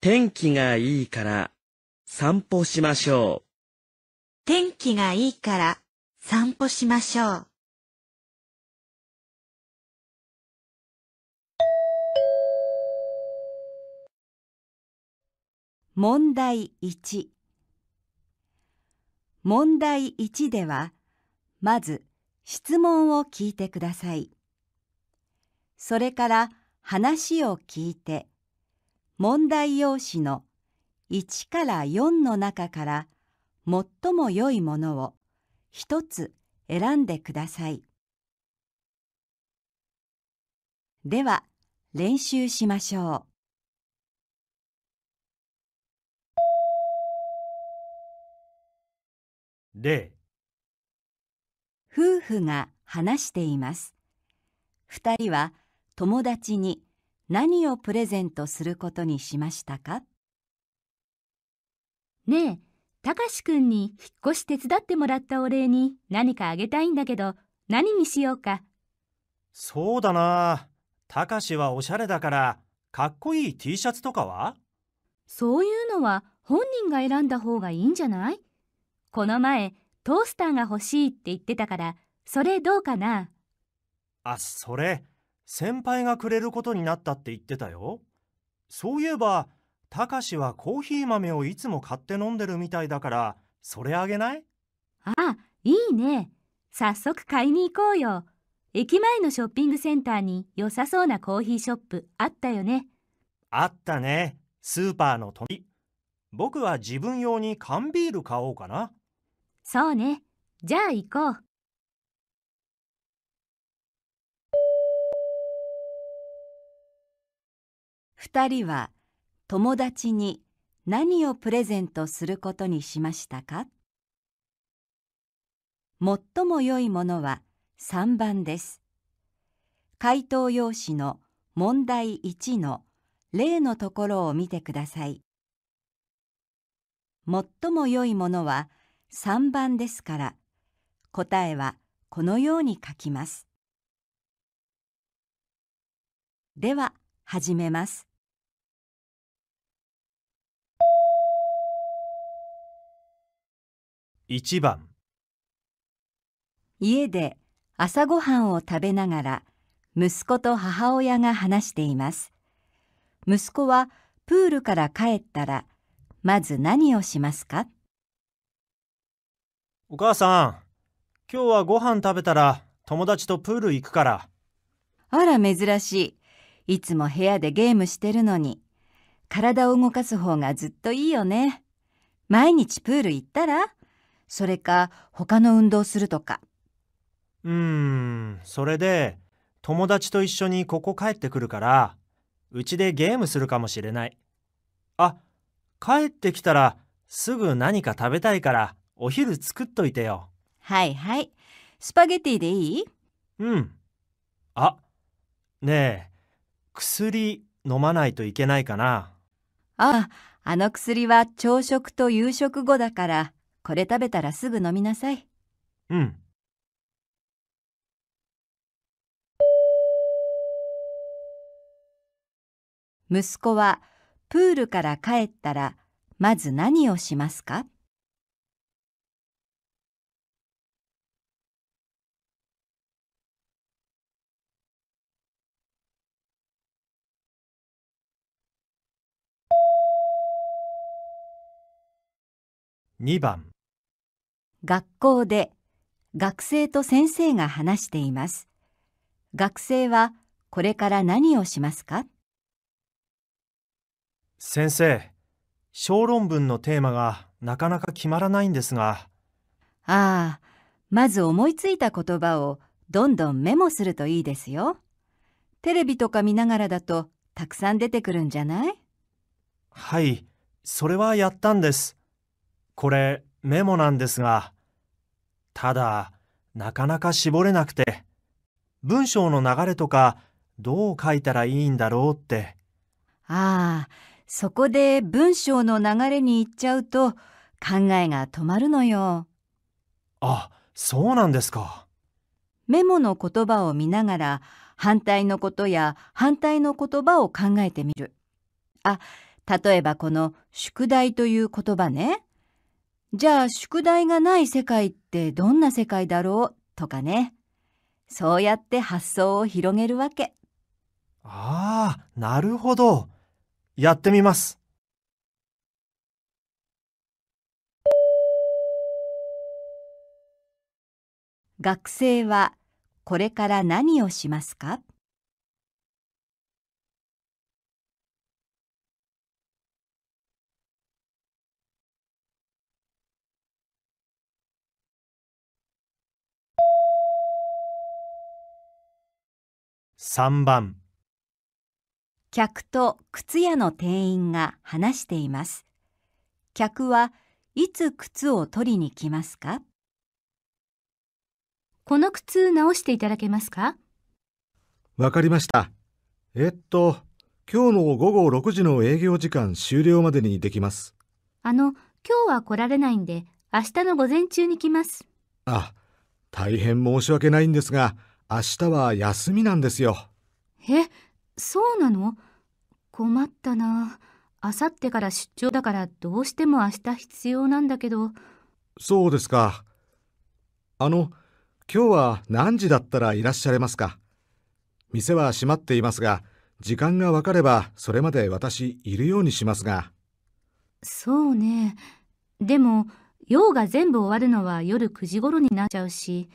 天気がいいから散歩しましょう。天気がいいから散歩しましょう。問題1問題1ではまず質問を聞いてくださいそれから話を聞いて問題用紙の1から4の中から最も良いものを1つ選んでください。では練習しましょう。で夫婦が話しています。2人は友達に何をプレゼントすることにしましたかねえ、たかしくんに引っ越し手伝ってもらったお礼に何かあげたいんだけど、何にしようか。そうだな。たかしはおしゃれだから、かっこいい T シャツとかはそういうのは本人が選んだ方がいいんじゃないこの前、トースターが欲しいって言ってたから、それどうかなあ、それ。先輩がくれることになったって言ってたよ。そういえば、たかしはコーヒー豆をいつも買って飲んでるみたいだから、それあげないあいいね。早速買いに行こうよ。駅前のショッピングセンターに良さそうなコーヒーショップあったよね。あったね。スーパーの隣。僕は自分用に缶ビール買おうかな。そうね。じゃあ行こう。2人は友達に何をプレゼントすることにしましたか最も良いものは3番です。回答用紙の問題1の例のところを見てください。最も良いものは3番ですから答えはこのように書きます。では始めます。1番家で朝ごはんを食べながら息子と母親が話しています息子はプールから帰ったらまず何をしますかお母さん今日はご飯食べたら友達とプール行くからあら珍しいいつも部屋でゲームしてるのに体を動かす方がずっといいよね毎日プール行ったらそれか他の運動するとかうーんそれで友達と一緒にここ帰ってくるからうちでゲームするかもしれないあ帰ってきたらすぐ何か食べたいからお昼作っといてよはいはいスパゲティでいいうんあねえ薬飲まないといけないかなあああの薬は朝食と夕食後だからこれ食べたらすぐ飲みなさい。うん。息子はプールから帰ったらまず何をしますか2番学校で学生と先生が話しています。学生はこれから何をしますか先生、小論文のテーマがなかなか決まらないんですが。ああ、まず思いついた言葉をどんどんメモするといいですよ。テレビとか見ながらだとたくさん出てくるんじゃないはい、それはやったんです。これメモなんですが、ただ、なかなか絞れなくて、文章の流れとか、どう書いたらいいんだろうって。ああ、そこで文章の流れに行っちゃうと、考えが止まるのよ。あ、そうなんですか。メモの言葉を見ながら、反対のことや反対の言葉を考えてみる。あ、例えばこの宿題という言葉ね。じゃあ宿題がない世界ってどんな世界だろうとかね。そうやって発想を広げるわけ。ああ、なるほど。やってみます。学生はこれから何をしますか3番客と靴屋の店員が話しています。客はいつ靴を取りに来ますかこの靴直していただけますかわかりました。えっと、今日の午後6時の営業時間終了までにできます。あの、今日は来られないんで、明日の午前中に来ます。あ、大変申し訳ないんですが、明日は休みなんですよ。え、そうなの困ったな。明後日から出張だからどうしても明日必要なんだけど。そうですか。あの、今日は何時だったらいらっしゃれますか店は閉まっていますが、時間がわかればそれまで私いるようにしますが。そうね。でも、用が全部終わるのは夜9時頃になっちゃうし。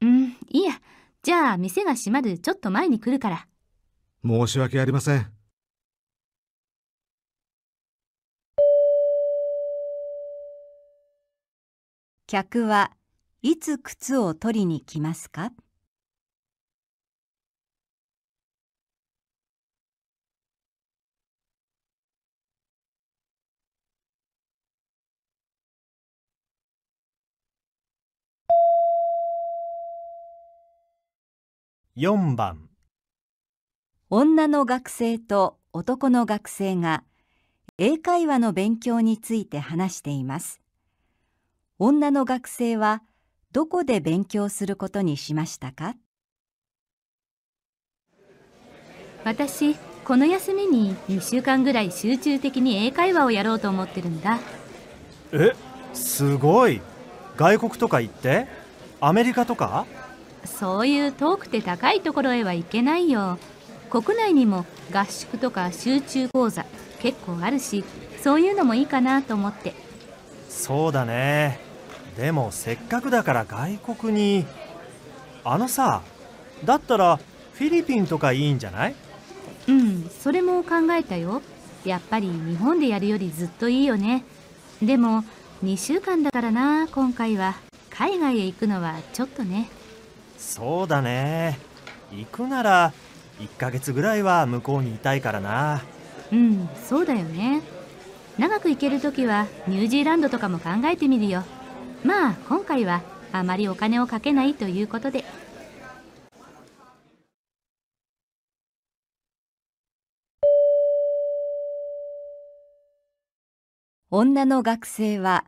うん、いいや。じゃあ店が閉まるちょっと前に来るから。申し訳ありません。客はいつ靴を取りに来ますか4番女の学生と男の学生が英会話の勉強について話しています女の学生はどこで勉強することにしましたか私この休みに2週間ぐらい集中的に英会話をやろうと思ってるんだえすごい外国とか行ってアメリカとかそういう遠くて高いところへは行けないよ国内にも合宿とか集中講座結構あるしそういうのもいいかなと思ってそうだねでもせっかくだから外国にあのさだったらフィリピンとかいいんじゃないうんそれも考えたよやっぱり日本でやるよりずっといいよねでも2週間だからな今回は海外へ行くのはちょっとねそうだね行くなら1ヶ月ぐらいは向こうにいたいからなうんそうだよね長く行ける時はニュージーランドとかも考えてみるよまあ今回はあまりお金をかけないということで女の学生は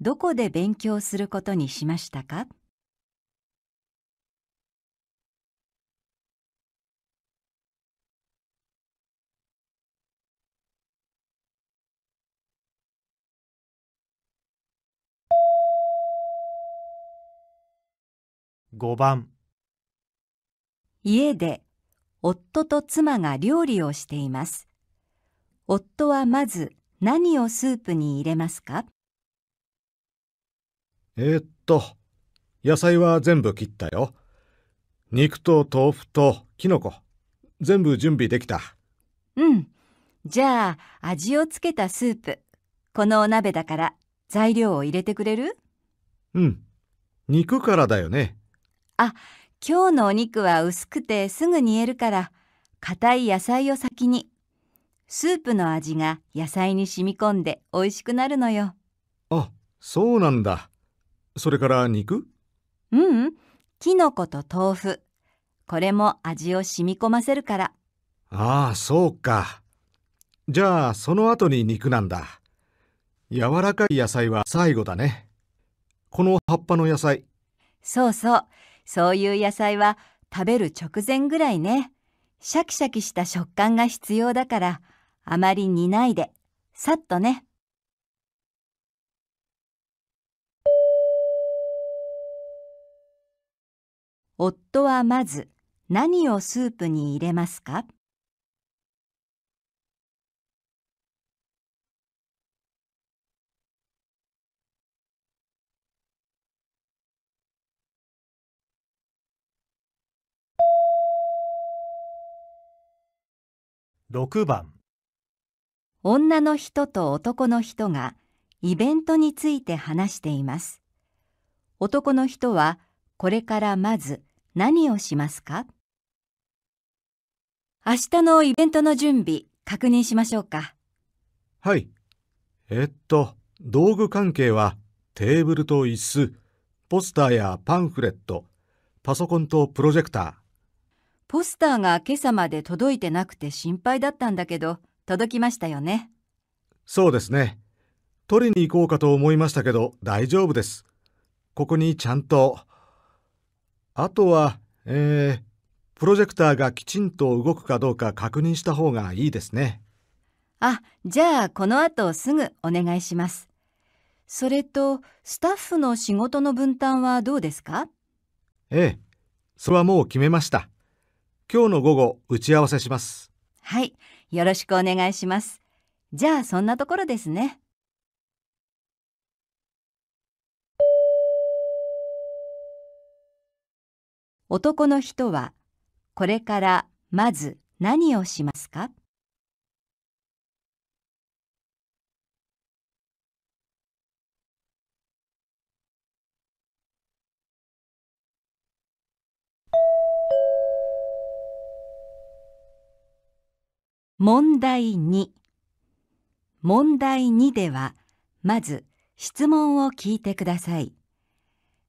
どこで勉強することにしましたか5番家で夫と妻が料理をしています。夫はまず何をスープに入れますかえっと、野菜は全部切ったよ。肉と豆腐とキノコ、全部準備できた。うん。じゃあ、味をつけたスープ。このお鍋だから材料を入れてくれるうん。肉からだよね。あ、今日のお肉は薄くてすぐ煮えるから、硬い野菜を先に。スープの味が野菜に染み込んで美味しくなるのよ。あ、そうなんだ。それから肉うん、うん、きのこと豆腐。これも味を染み込ませるから。ああ、そうか。じゃあ、その後に肉なんだ。柔らかい野菜は最後だね。この葉っぱの野菜。そうそう。そういう野菜は食べる直前ぐらいねシャキシャキした食感が必要だからあまり煮ないでさっとね。夫はまず何をスープに入れますか6番女の人と男の人がイベントについて話しています。男の人はこれからまず何をしますか明日のイベントの準備確認しましょうか。はい。えっと、道具関係はテーブルと椅子、ポスターやパンフレット、パソコンとプロジェクター。ポスターが今朝まで届いてなくて心配だったんだけど、届きましたよね。そうですね。取りに行こうかと思いましたけど、大丈夫です。ここにちゃんと。あとは、えー、プロジェクターがきちんと動くかどうか確認した方がいいですね。あ、じゃあこの後すぐお願いします。それと、スタッフの仕事の分担はどうですかええ、それはもう決めました。今日の午後打ち合わせしますはいよろしくお願いしますじゃあそんなところですね男の人はこれからまず何をしますか問題2問題2ではまず質問を聞いてください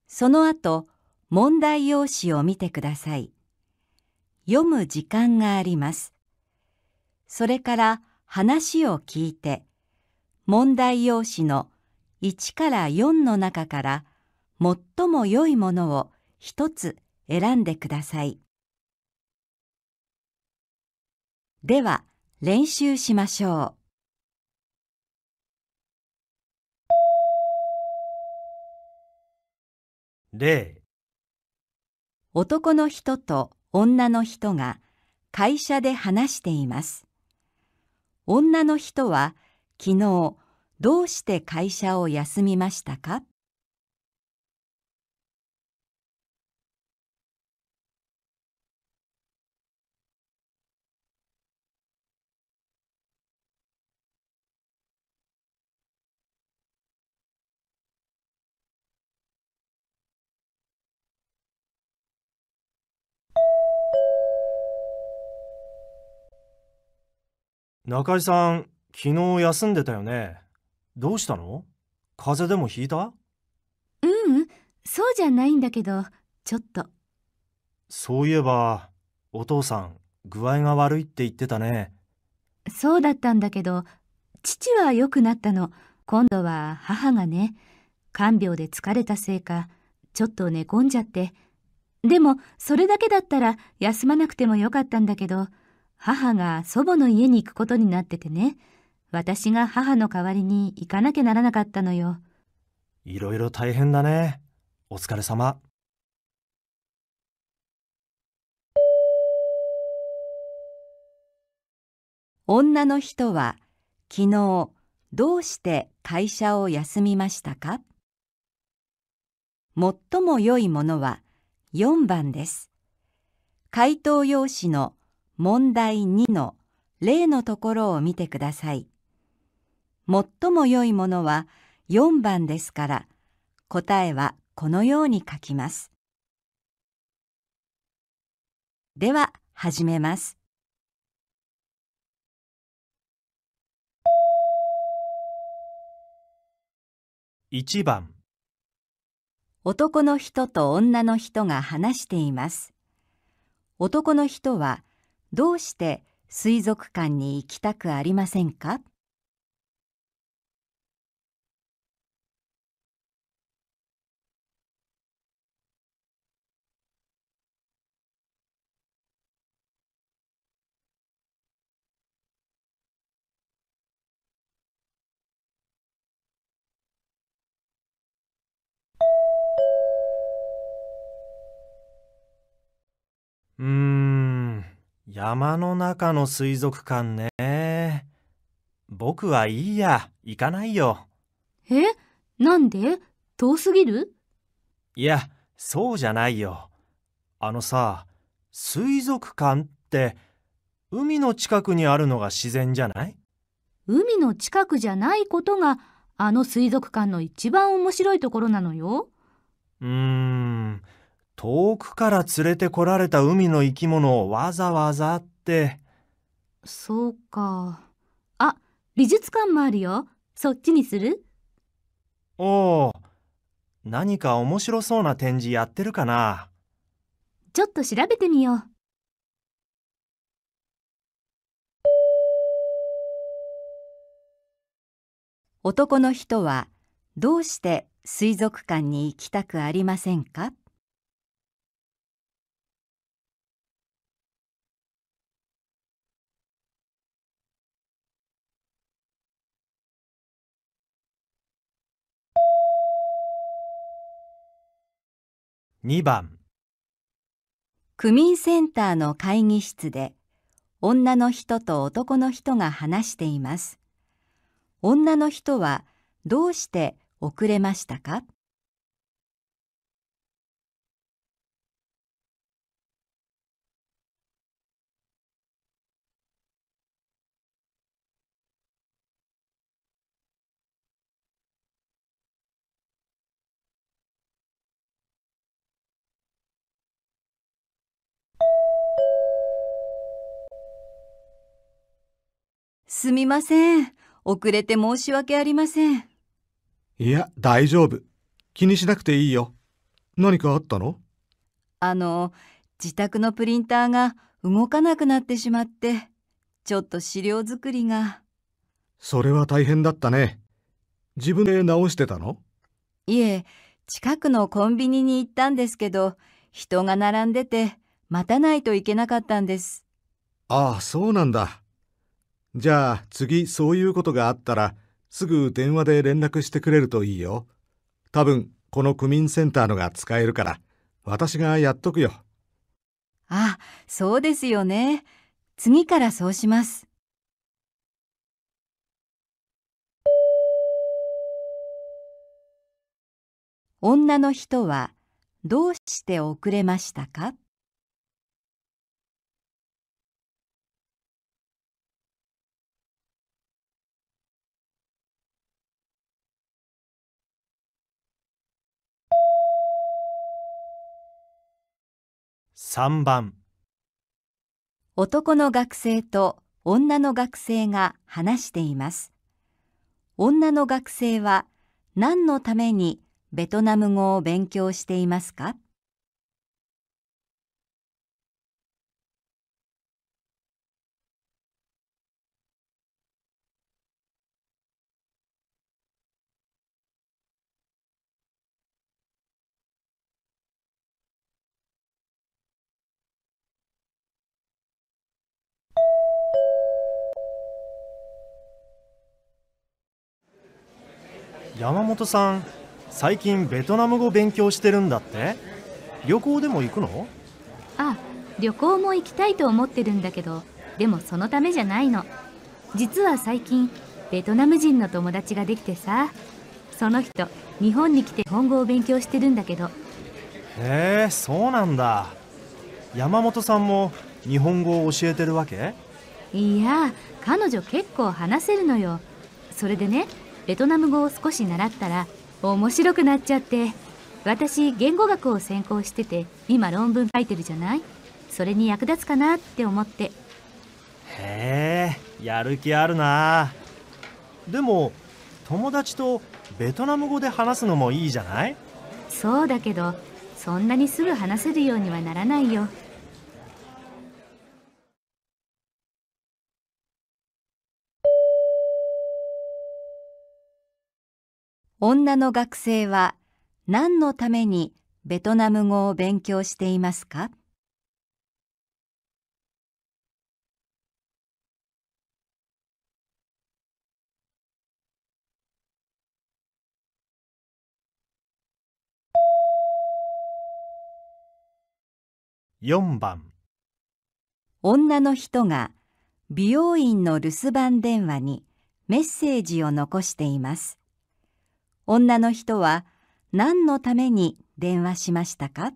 その後問題用紙を見てください読む時間がありますそれから話を聞いて問題用紙の1から4の中から最も良いものを1つ選んでくださいでは練習しましょう。例男の人と女の人が会社で話しています。女の人は昨日どうして会社を休みましたか中井さん、昨日休んでたよね。どうしたの風邪でもひいたううん、そうじゃないんだけど、ちょっと。そういえば、お父さん、具合が悪いって言ってたね。そうだったんだけど、父は良くなったの。今度は母がね、看病で疲れたせいか、ちょっと寝込んじゃって。でも、それだけだったら休まなくてもよかったんだけど、母が祖母の家に行くことになっててね、私が母の代わりに行かなきゃならなかったのよ。いろいろ大変だね。お疲れ様。女の人は昨日どうして会社を休みましたか最も良いものは4番です。回答用紙の問題2の例のところを見てください。最も良いものは4番ですから答えはこのように書きます。では始めます。1番男の人と女の人が話しています。男の人はどうして水族館に行きたくありませんか山の中の水族館ね。僕はいいや、行かないよ。えなんで遠すぎるいや、そうじゃないよ。あのさ、水族館って海の近くにあるのが自然じゃない海の近くじゃないことがあの水族館の一番面白いところなのよ。うーん。遠くから連れてこられた海の生き物をわざわざってそうかあ美術館もあるよそっちにするおお何か面白そうな展示やってるかなちょっと調べてみよう男の人はどうして水族館に行きたくありませんか2番区民センターの会議室で女の人と男の人が話しています。女の人はどうして遅れましたかすみません。遅れて申し訳ありません。いや、大丈夫。気にしなくていいよ。何かあったのあの、自宅のプリンターが動かなくなってしまって、ちょっと資料作りが。それは大変だったね。自分で直してたのいえ、近くのコンビニに行ったんですけど、人が並んでて、待たないといけなかったんです。ああ、そうなんだ。じゃあ次そういうことがあったらすぐ電話で連絡してくれるといいよ。多分この区民センターのが使えるから私がやっとくよ。あ、そうですよね。次からそうします。女の人はどうして遅れましたか3番男の学生と女の学生が話しています女の学生は何のためにベトナム語を勉強していますか山本さん最近ベトナム語勉強してるんだって旅行でも行くのあ旅行も行きたいと思ってるんだけどでもそのためじゃないの実は最近ベトナム人の友達ができてさその人日本に来て日本語を勉強してるんだけどへえそうなんだ山本さんも日本語を教えてるわけいや彼女結構話せるのよそれでねベトナム語を少し習ったら面白くなっちゃって私言語学を専攻してて今論文書いてるじゃないそれに役立つかなって思ってへえやる気あるなでも友達とベトナム語で話すのもいいじゃないそうだけどそんなにすぐ話せるようにはならないよ女の学生は何のためにベトナム語を勉強していますか4番女の人が美容院の留守番電話にメッセージを残しています。女の人は何のために電話しましたか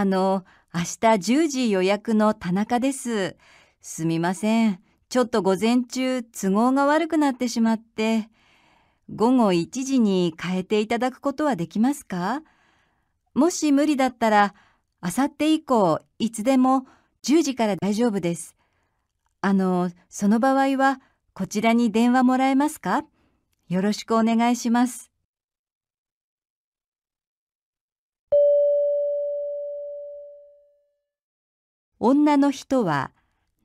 あの、明日10時予約の田中です。すみません。ちょっと午前中都合が悪くなってしまって、午後1時に変えていただくことはできますかもし無理だったら、あさって以降、いつでも10時から大丈夫です。あの、その場合は、こちらに電話もらえますかよろしくお願いします。女の人は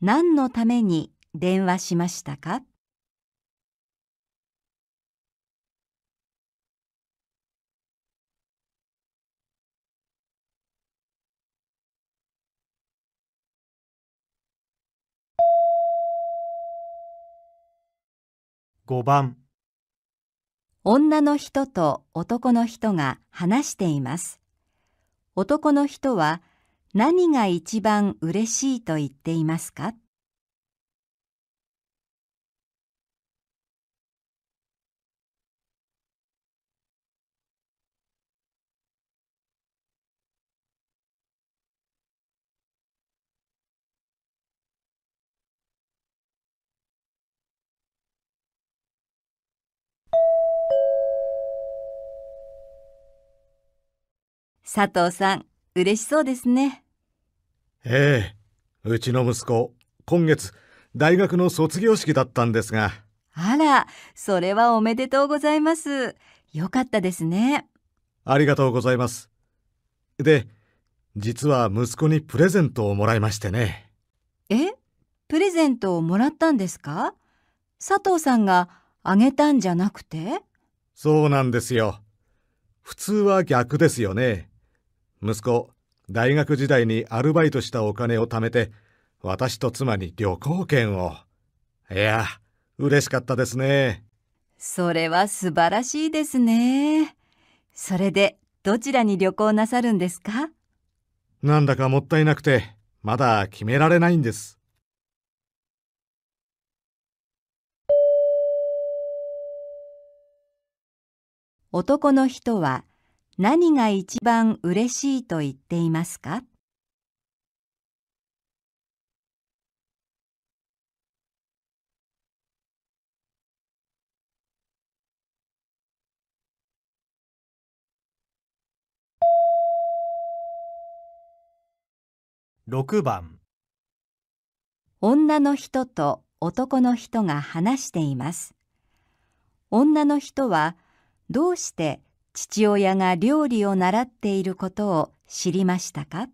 何のために電話しましたか5番女の人と男の人が話しています。男の人は何が一番嬉しいと言っていますか佐藤さん、嬉しそうですね。ええうちの息子今月大学の卒業式だったんですがあらそれはおめでとうございますよかったですねありがとうございますで実は息子にプレゼントをもらいましてねえプレゼントをもらったんですか佐藤さんがあげたんじゃなくてそうなんですよ普通は逆ですよね息子大学時代にアルバイトしたお金を貯めて、私と妻に旅行券を。いや、嬉しかったですね。それは素晴らしいですね。それで、どちらに旅行なさるんですかなんだかもったいなくて、まだ決められないんです。男の人は、何が一番嬉しいと言っていますか6番女の人と男の人が話しています。女の人はどうして父親が料理を習っていることを知りましたか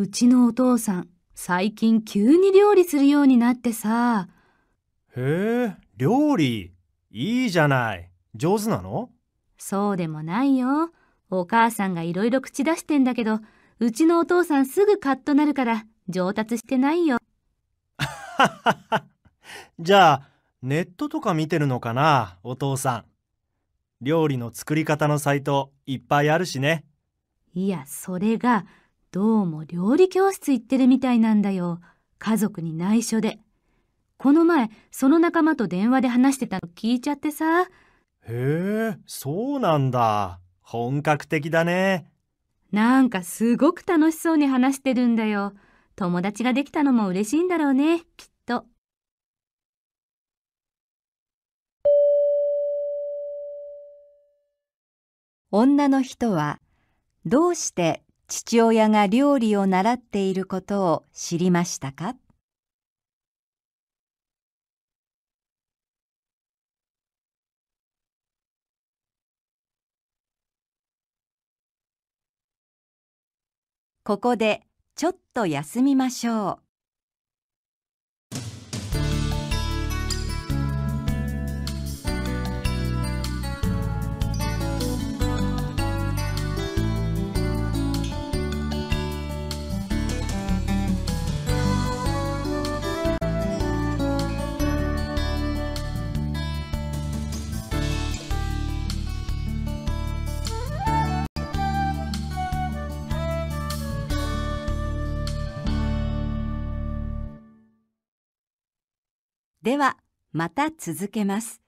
うちのお父さん、最近急に料理するようになってさ。へえ、料理。いいじゃない。上手なのそうでもないよ。お母さんがいろいろ口出してんだけど、うちのお父さんすぐカッとなるから上達してないよ。じゃあ、ネットとか見てるのかな、お父さん。料理の作り方のサイトいっぱいあるしね。いや、それがどうも料理教室行ってるみたいなんだよ。家族に内緒で。この前、その仲間と電話で話してたの聞いちゃってさ。へえ、そうなんだ。本格的だね。なんかすごく楽しそうに話してるんだよ。友達ができたのも嬉しいんだろうね、きっと。女の人はどうして父親が料理を習っていることを知りましたかここでちょっと休みましょう。ではまた続けます。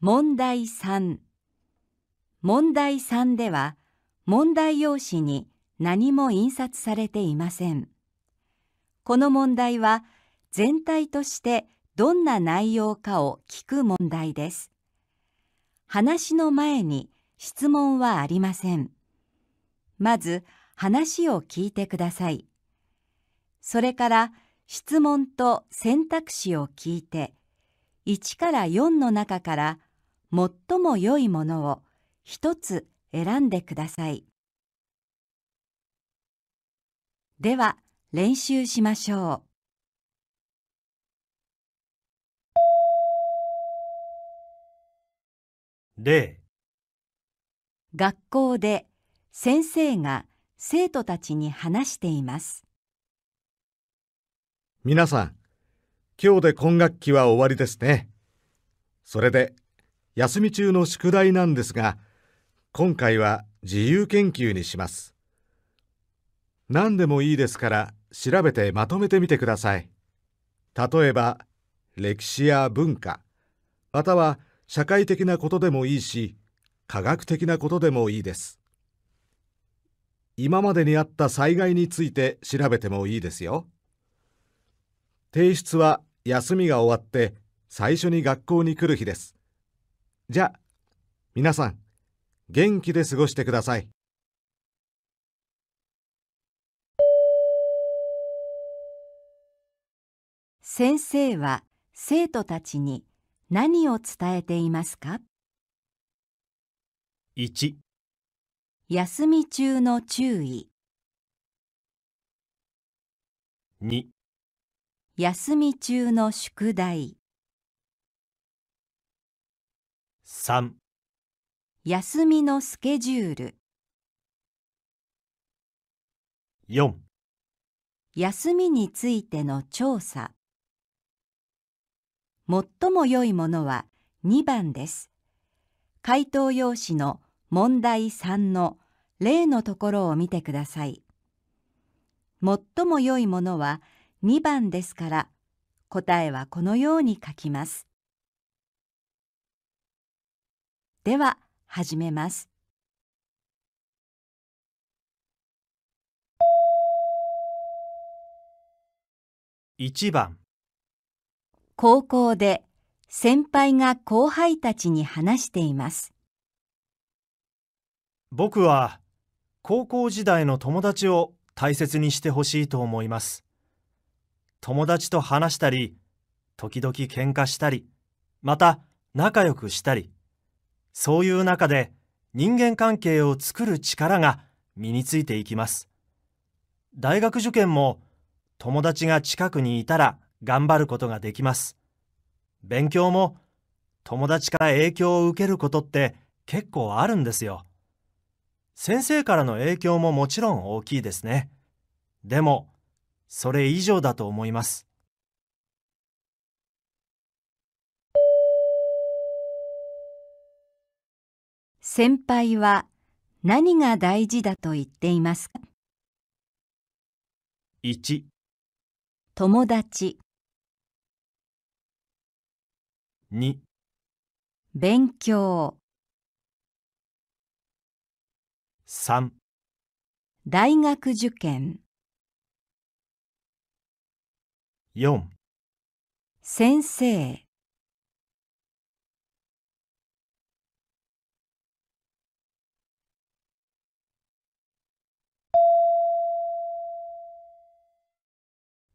問題3問題3では問題用紙に何も印刷されていません。この問題は全体としてどんな内容かを聞く問題です。話の前に質問はありません。まず話を聞いてください。それから質問と選択肢を聞いて、1から4の中から最も良いものを一つ選んでください。では練習しましょう。例学校で先生が生徒たちに話しています皆さん今日で今学期は終わりですねそれで休み中の宿題なんですが今回は自由研究にします何でもいいですから調べてまとめてみてください例えば歴史や文化または社会的なことでもいいし科学的なことでもいいです今までにあった災害について調べてもいいですよ。提出は休みが終わって最初に学校に来る日です。じゃあ、皆さん、元気で過ごしてください。先生は生徒たちに何を伝えていますか 1, 1休み中の注意2休み中の宿題3休みのスケジュール4休みについての調査最も良いものは2番です回答用紙の「問題3の例のところを見てください。最も良いものは2番ですから答えはこのように書きます。では始めます。1番高校で先輩が後輩たちに話しています。僕は高校時代の友達を大切にしてほしいと思います。友達と話したり、時々喧嘩したり、また仲良くしたり、そういう中で人間関係を作る力が身についていきます。大学受験も友達が近くにいたら頑張ることができます。勉強も友達から影響を受けることって結構あるんですよ。先生からの影響ももちろん大きいですね。でも、それ以上だと思います。先輩は何が大事だと言っていますか ?1 友達2勉強3大学受験4先生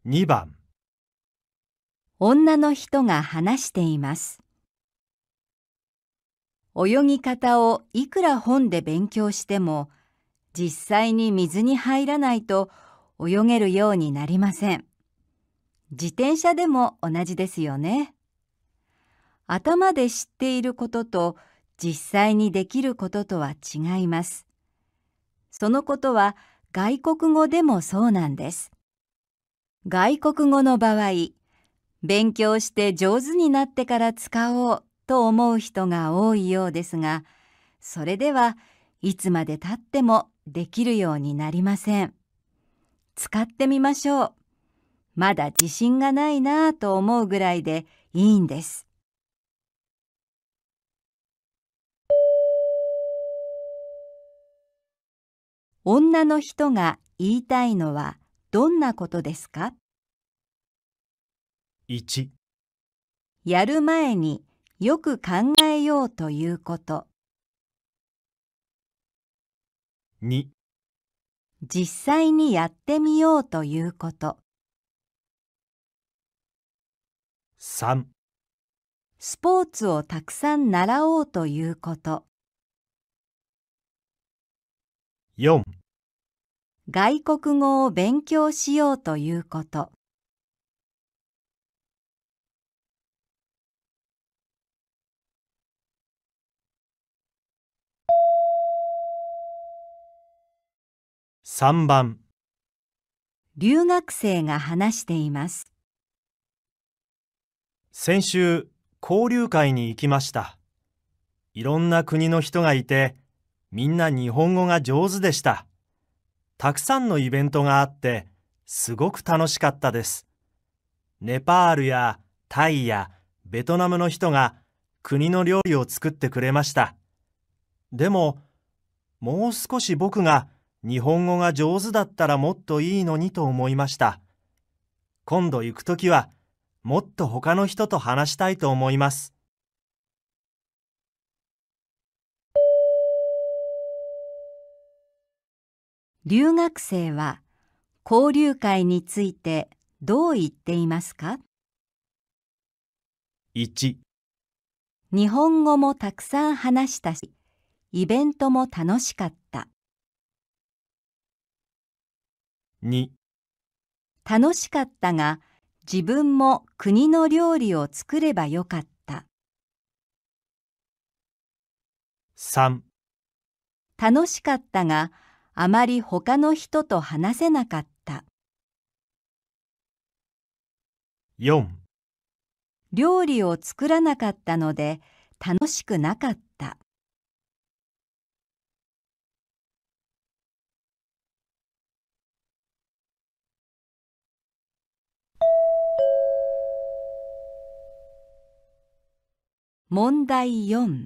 2番女の人が話しています泳ぎ方をいくら本で勉強しても実際に水に入らないと泳げるようになりません。自転車でも同じですよね。頭で知っていることと実際にできることとは違います。そのことは外国語でもそうなんです。外国語の場合、勉強して上手になってから使おうと思う人が多いようですがそれではいつまでたってもできるようになりません使ってみましょうまだ自信がないなぁと思うぐらいでいいんです女の人が言いたいのはどんなことですか1やる前によく考えようということ2実際にやってみようということ3スポーツをたくさん習おうということ4外国語を勉強しようということ3番留学生が話しています先週交流会に行きましたいろんな国の人がいてみんな日本語が上手でしたたくさんのイベントがあってすごく楽しかったですネパールやタイやベトナムの人が国の料理を作ってくれましたでももう少し僕が日本語が上手だったらもっといいのにと思いました。今度行くときは、もっと他の人と話したいと思います。留学生は交流会についてどう言っていますか ?1 日本語もたくさん話したし、イベントも楽しかった。2楽しかったが自分も国の料理を作ればよかった3楽しかったがあまり他の人と話せなかった4料理を作らなかったので楽しくなかった問題4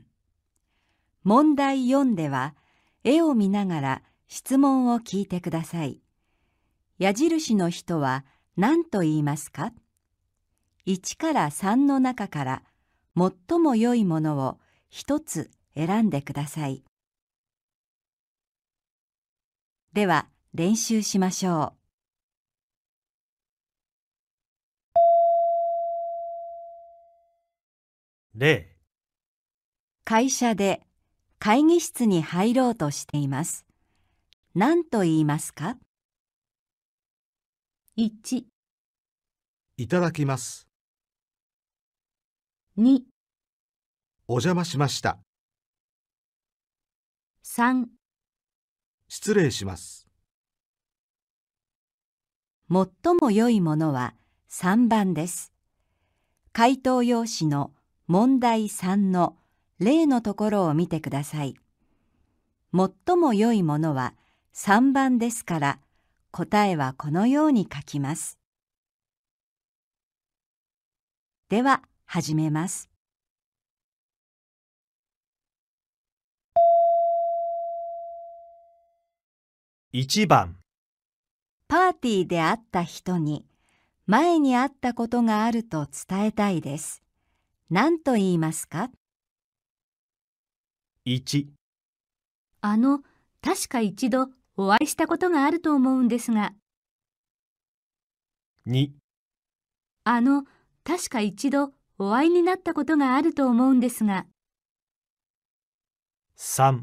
問題4では絵を見ながら質問を聞いてください矢印の人は何と言いますか1から3の中から最も良いものを1つ選んでくださいでは練習しましょう例会社で会議室に入ろうとしています。何と言いますか ?1 いただきます。2お邪魔しました。3失礼します。最も良いものは3番です。回答用紙の問題3の「例のところを見てください。最も良いものは3番ですから答えはこのように書きます。では始めます。1番パーティーで会った人に前に会ったことがあると伝えたいです。何と言いますか1あの、確か一度お会いしたことがあると思うんですが。2あの、確か一度お会いになったことがあると思うんですが。3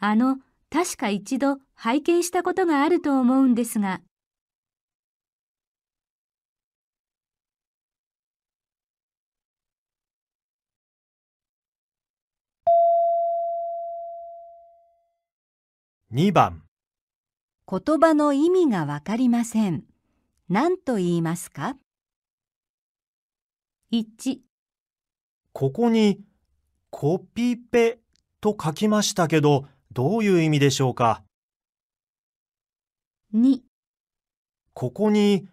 あの、確か一度拝見したことがあると思うんですが。2番言葉の意味がわかりません。何と言いますか ?1 ここにコピペと書きましたけど、どういう意味でしょうか ?2 ここに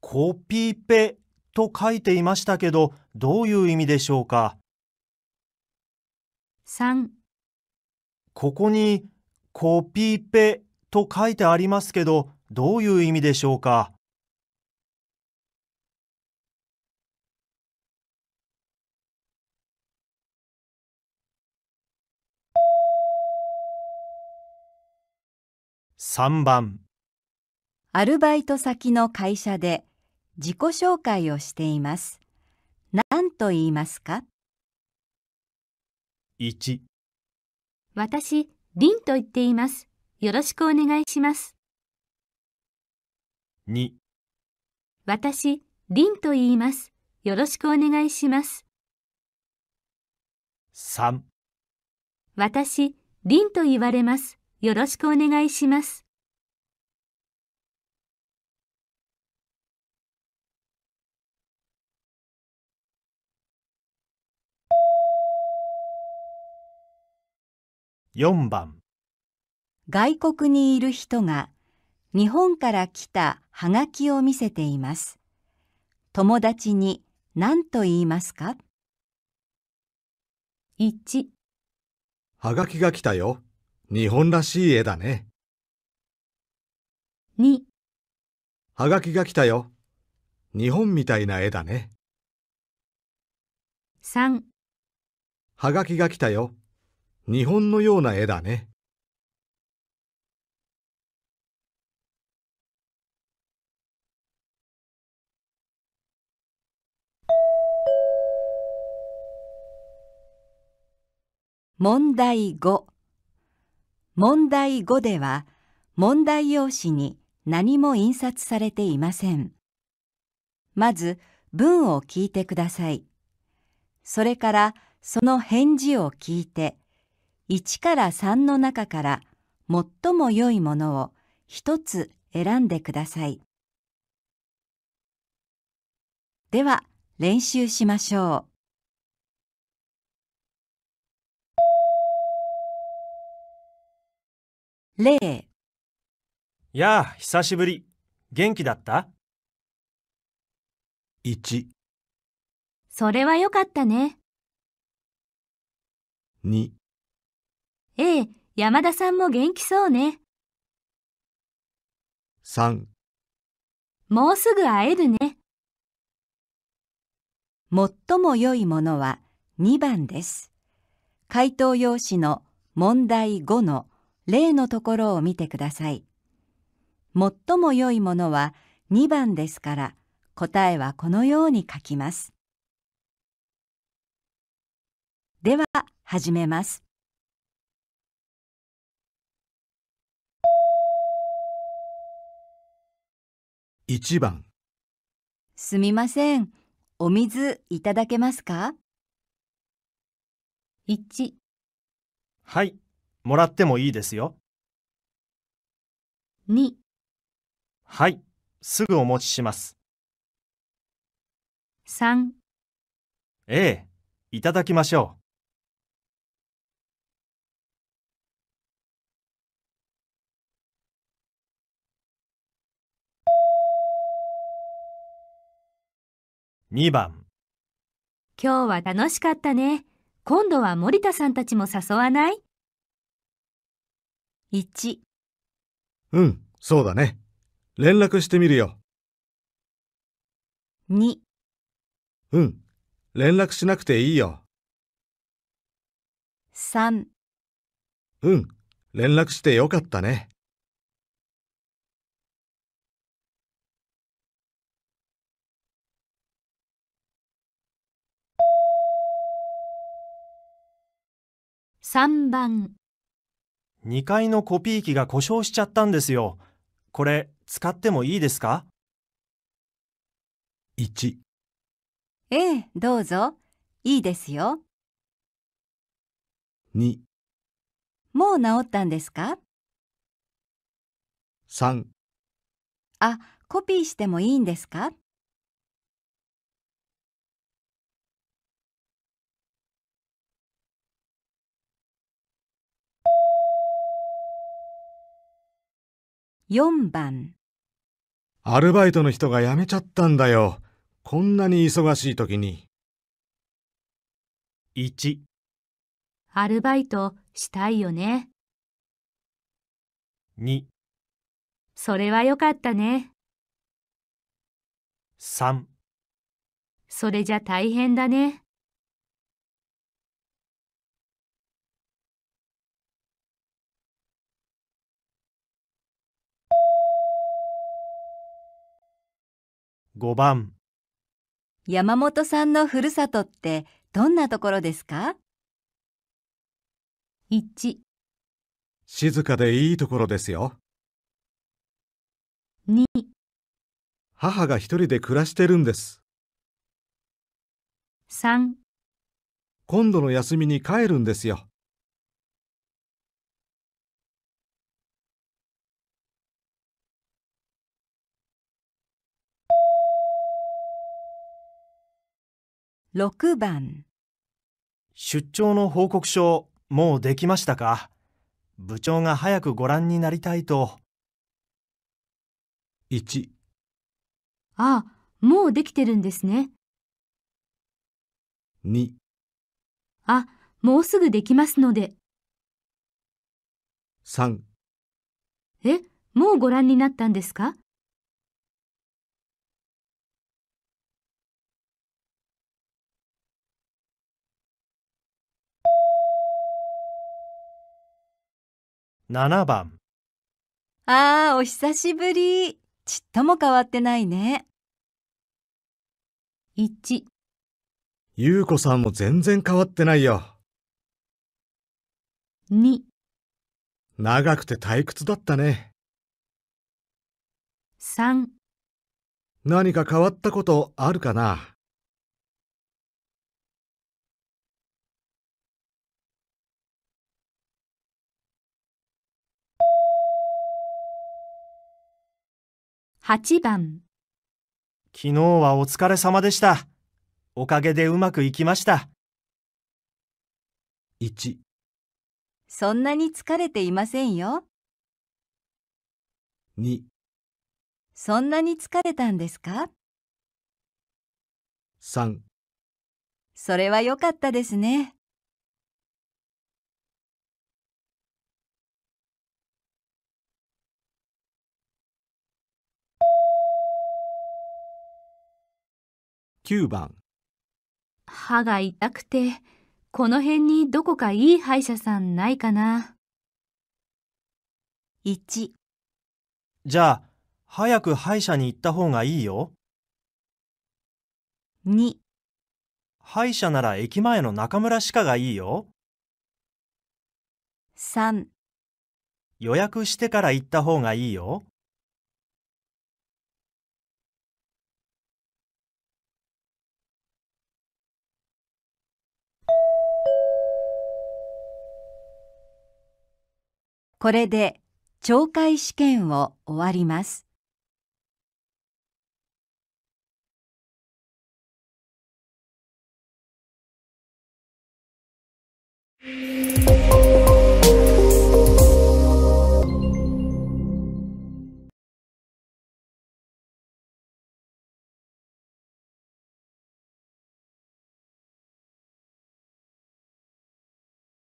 コピペと書いていましたけど、どういう意味でしょうか3ここにコピペと書いてありますけど、どういう意味でしょうか3番アルバイト先の会社で自己紹介をしています。何と言いますか 1, 私、ンと言っています。よろしくお願いします。2私、ンと言います。よろしくお願いします。3私、ンと言われます。よろしくお願いします。4番外国にいる人が日本から来たハガキを見せています。友達に何と言いますか ?1 ハガキが来たよ。日本らしい絵だね。2ハガキが来たよ。日本みたいな絵だね。3ハガキが来たよ。日本のような絵だね。問題5問題5では問題用紙に何も印刷されていませんまず文を聞いてくださいそれからその返事を聞いて1から3の中から最も良いものを一つ選んでください。では練習しましょう。0やあ、久しぶり。元気だった一。それはよかったね。二。ええ、山田さんも元気そうね。3もうすぐ会えるね。最も良いものは2番です。回答用紙の問題5の例のところを見てください。最も良いものは2番ですから答えはこのように書きます。では始めます。1番すみません、お水いただけますか ?1 はい、もらってもいいですよ。2はい、すぐお持ちします。3ええ、いただきましょう。2番今日は楽しかったね。今度は森田さんたちも誘わない ?1 うん、そうだね。連絡してみるよ。2うん、連絡しなくていいよ。3うん、連絡してよかったね。3番2階のコピー機が故障しちゃったんですよ。これ使ってもいいですか ?1 ええ、どうぞ。いいですよ。2もう治ったんですか3あ、コピーしてもいいんですか4番アルバイトの人が辞めちゃったんだよ。こんなに忙しい時に。1アルバイトしたいよね。2それはよかったね。3それじゃ大変だね。5番山本さんのふるさとってどんなところですか ?1 静かでいいところですよ2母が一人で暮らしてるんです3今度の休みに帰るんですよ6番出張の報告書もうできましたか部長が早くご覧になりたいと1あもうできてるんですね2あもうすぐできますので3えもうご覧になったんですか7番ああ、お久しぶり。ちっとも変わってないね。1、ゆうこさんも全然変わってないよ。2、長くて退屈だったね。3、何か変わったことあるかな8番昨日はお疲れ様でした。おかげでうまくいきました。1そんなに疲れていませんよ。2そんなに疲れたんですか ?3 それは良かったですね。9番歯が痛くて、この辺にどこかいい歯医者さんないかな。1じゃあ、早く歯医者に行った方がいいよ。2歯医者なら駅前の中村歯科がいいよ。3予約してから行った方がいいよ。これで懲戒試験を終わります。